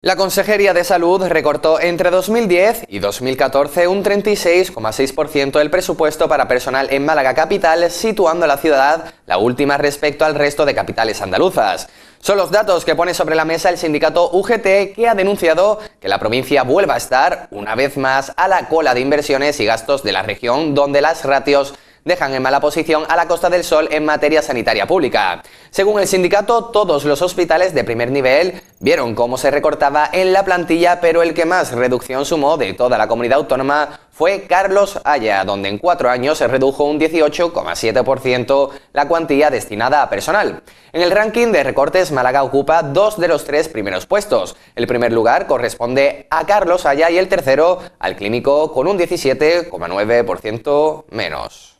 La Consejería de Salud recortó entre 2010 y 2014 un 36,6% del presupuesto para personal en Málaga Capital, situando a la ciudad la última respecto al resto de capitales andaluzas. Son los datos que pone sobre la mesa el sindicato UGT, que ha denunciado que la provincia vuelva a estar, una vez más, a la cola de inversiones y gastos de la región, donde las ratios dejan en mala posición a la Costa del Sol en materia sanitaria pública. Según el sindicato, todos los hospitales de primer nivel vieron cómo se recortaba en la plantilla, pero el que más reducción sumó de toda la comunidad autónoma fue Carlos Haya, donde en cuatro años se redujo un 18,7% la cuantía destinada a personal. En el ranking de recortes, Málaga ocupa dos de los tres primeros puestos. El primer lugar corresponde a Carlos Allá y el tercero al clínico con un 17,9% menos.